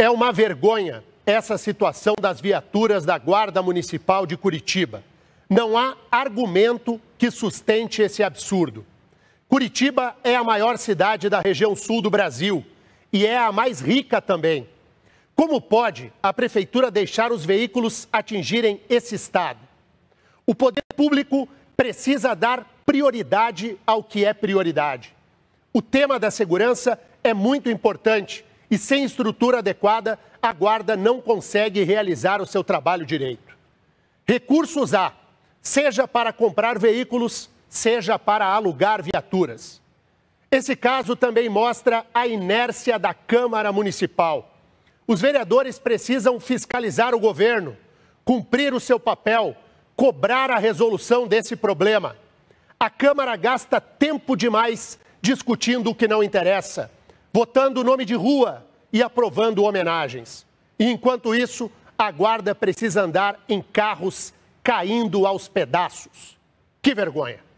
É uma vergonha essa situação das viaturas da Guarda Municipal de Curitiba. Não há argumento que sustente esse absurdo. Curitiba é a maior cidade da região sul do Brasil e é a mais rica também. Como pode a prefeitura deixar os veículos atingirem esse estado? O poder público precisa dar prioridade ao que é prioridade. O tema da segurança é muito importante e sem estrutura adequada, a guarda não consegue realizar o seu trabalho direito. Recursos há, seja para comprar veículos, seja para alugar viaturas. Esse caso também mostra a inércia da Câmara Municipal. Os vereadores precisam fiscalizar o governo, cumprir o seu papel, cobrar a resolução desse problema. A Câmara gasta tempo demais discutindo o que não interessa votando o nome de rua e aprovando homenagens. E enquanto isso, a guarda precisa andar em carros caindo aos pedaços. Que vergonha!